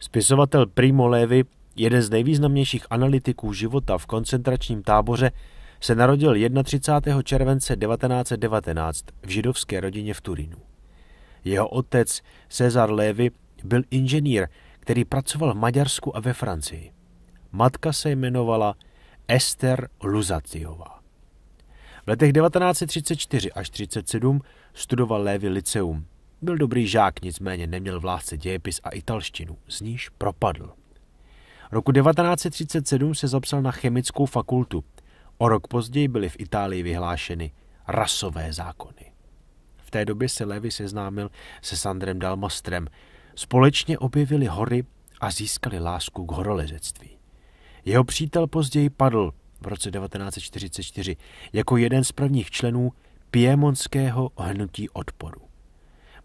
Spisovatel Primo Levi, jeden z nejvýznamnějších analytiků života v koncentračním táboře, se narodil 31. července 1919 v židovské rodině v Turínu. Jeho otec Cezar Levi byl inženýr, který pracoval v Maďarsku a ve Francii. Matka se jmenovala Ester Luzatiová. V letech 1934 až 1937 studoval Lévy liceum. Byl dobrý žák, nicméně neměl v lásce dějepis a italštinu, z níž propadl. Roku 1937 se zapsal na chemickou fakultu. O rok později byly v Itálii vyhlášeny rasové zákony. V té době se Levy seznámil se Sandrem Dalmostrem. Společně objevili hory a získali lásku k horolezectví. Jeho přítel později padl v roce 1944 jako jeden z prvních členů Piemonského hnutí odporu.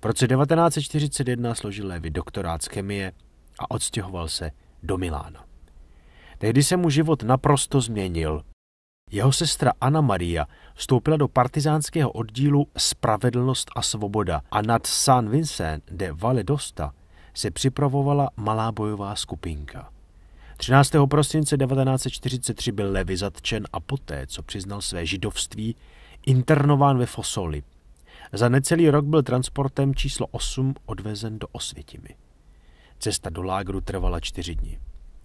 V roce 1941 složil Levy doktorát z chemie a odstěhoval se do Milána. Tehdy se mu život naprosto změnil. Jeho sestra Anna Maria vstoupila do partizánského oddílu Spravedlnost a svoboda a nad San Vincent de Valedosta se připravovala malá bojová skupinka. 13. prosince 1943 byl Levy zatčen a poté, co přiznal své židovství, internován ve Fosoli – za necelý rok byl transportem číslo 8 odvezen do Osvětimi. Cesta do lágru trvala čtyři dny.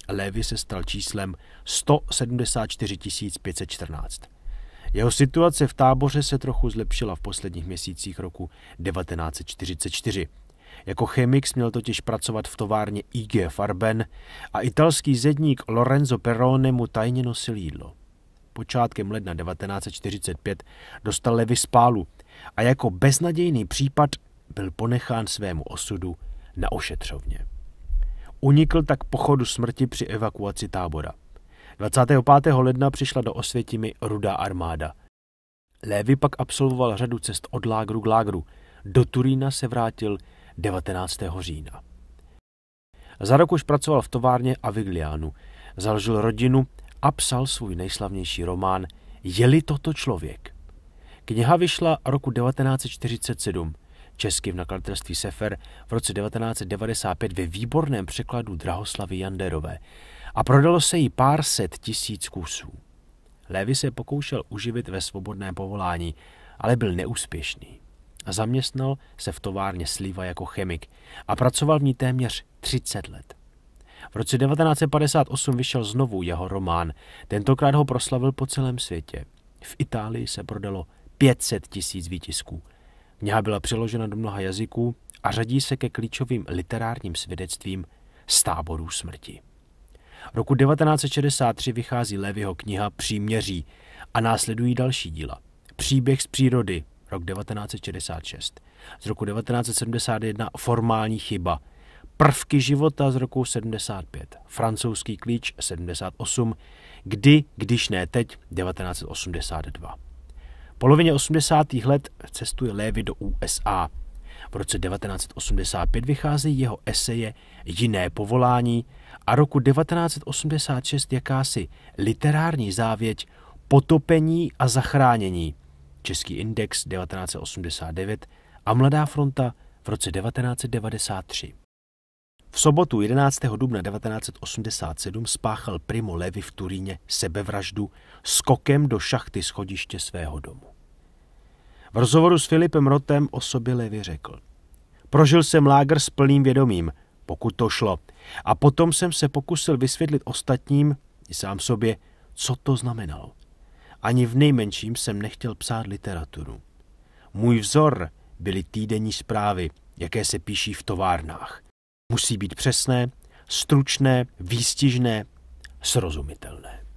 Lévy se stal číslem 174 514. Jeho situace v táboře se trochu zlepšila v posledních měsících roku 1944. Jako chemik měl totiž pracovat v továrně IG Farben a italský zedník Lorenzo Perone mu tajně nosil jídlo. Počátkem ledna 1945 dostal Levy spálu, a jako beznadějný případ byl ponechán svému osudu na ošetřovně. Unikl tak pochodu smrti při evakuaci tábora. 25. ledna přišla do Osvětimi rudá armáda. Lévy pak absolvoval řadu cest od lágru k lágru. Do Turína se vrátil 19. října. Za rok už pracoval v továrně Aviglianu, založil rodinu a psal svůj nejslavnější román Je-li toto člověk – Kniha vyšla roku 1947 česky v nakladatelství Sefer v roce 1995 ve výborném překladu Drahoslavy Janderové a prodalo se jí pár set tisíc kusů. Lévy se pokoušel uživit ve svobodném povolání, ale byl neúspěšný. zaměstnal se v továrně Sliva jako chemik a pracoval v ní téměř 30 let. V roce 1958 vyšel znovu jeho román, tentokrát ho proslavil po celém světě. V Itálii se prodalo 500 tisíc výtisků. Kniha byla přeložena do mnoha jazyků a řadí se ke klíčovým literárním svědectvím z táborů smrti. Roku 1963 vychází Levyho kniha Příměří a následují další díla. Příběh z přírody, rok 1966. Z roku 1971 Formální chyba. Prvky života z roku 75. Francouzský klíč 78. Kdy, když ne teď, 1982 polovině 80. let cestuje Lévy do USA. V roce 1985 vycházejí jeho eseje Jiné povolání a roku 1986 jakási literární závěť Potopení a zachránění. Český index 1989 a Mladá fronta v roce 1993. V sobotu 11. dubna 1987 spáchal Primo Levi v Turíně sebevraždu skokem do šachty schodiště svého domu. V rozhovoru s Filipem Rotem o sobě Levi řekl. Prožil jsem lágr s plným vědomím, pokud to šlo, a potom jsem se pokusil vysvětlit ostatním i sám sobě, co to znamenalo. Ani v nejmenším jsem nechtěl psát literaturu. Můj vzor byly týdenní zprávy, jaké se píší v továrnách – Musí být přesné, stručné, výstižné, srozumitelné.